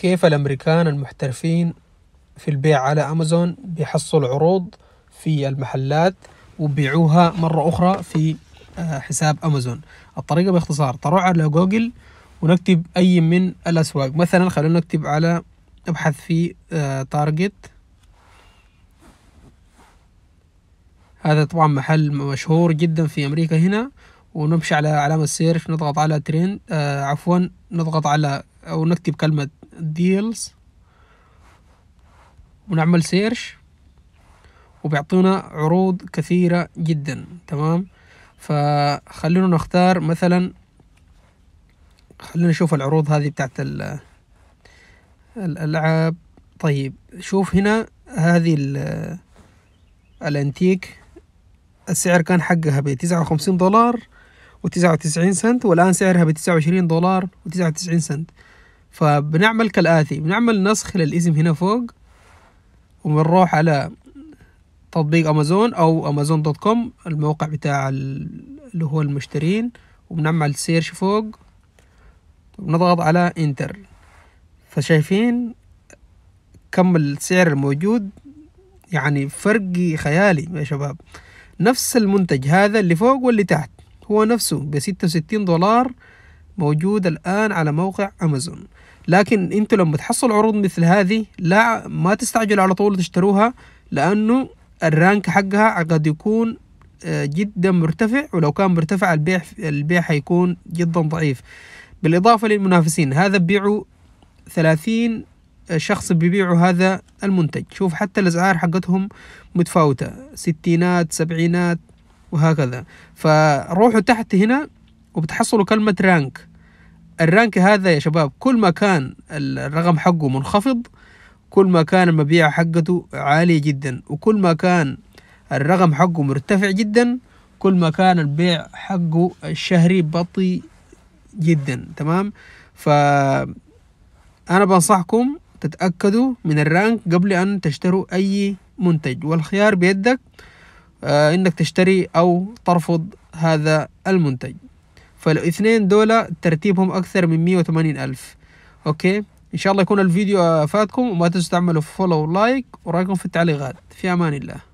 كيف الأمريكان المحترفين في البيع على أمازون بيحصلوا عروض في المحلات وبيعوها مرة أخرى في آه، حساب أمازون الطريقة باختصار تروح على جوجل ونكتب أي من الأسواق مثلا خلونا نكتب على أبحث في آه، تارجت هذا طبعا محل مشهور جدا في أمريكا هنا ونمشي على علامة سيرش نضغط على ترند آه، عفوا نضغط على او نكتب كلمة ديلز ونعمل سيرش وبيعطونا عروض كثيرة جدا تمام فخلونا نختار مثلا خلينا نشوف العروض هذه بتاعت الألعاب طيب شوف هنا هذه الانتيك السعر كان حقها بتسعة وخمسين دولار وتسعة وتسعين سنت والآن سعرها بتسعة وعشرين دولار وتسعة وتسعين سنت فبنعمل كالآتي بنعمل نسخ للاسم هنا فوق وبنروح على تطبيق أمازون أو أمازون دوت كوم الموقع بتاع اللي هو المشترين وبنعمل سيرش فوق وبنضغط على انتر فشايفين كم السعر الموجود يعني فرق خيالي يا شباب نفس المنتج هذا اللي فوق واللي تحت هو نفسه بستة وستين دولار موجود الآن على موقع أمازون لكن أنتوا لما تحصلوا عروض مثل هذه لا ما تستعجلوا على طول تشتروها لأنه الرانك حقها قد يكون آه، جدا مرتفع ولو كان مرتفع البيع البيع حيكون جدا ضعيف بالإضافة للمنافسين هذا بيعوا ثلاثين آه، شخص بيبيعوا هذا المنتج شوف حتى الأسعار حقتهم متفاوتة ستينات سبعينات وهكذا فروحوا تحت هنا وبتحصلوا كلمة رانك الرانك هذا يا شباب كل ما كان الرقم حقه منخفض كل ما كان المبيع حقته عالية جدا وكل ما كان الرقم حقه مرتفع جدا كل ما كان البيع حقه الشهري بطيء جدا تمام ف انا بنصحكم تتاكدوا من الرانك قبل ان تشتروا اي منتج والخيار بيدك آه، انك تشتري او ترفض هذا المنتج فالاثنين دول ترتيبهم أكثر من 180 ألف أوكي إن شاء الله يكون الفيديو فاتكم وما تنسوا تعملوا فولو لايك ورأيكم في التعليقات في أمان الله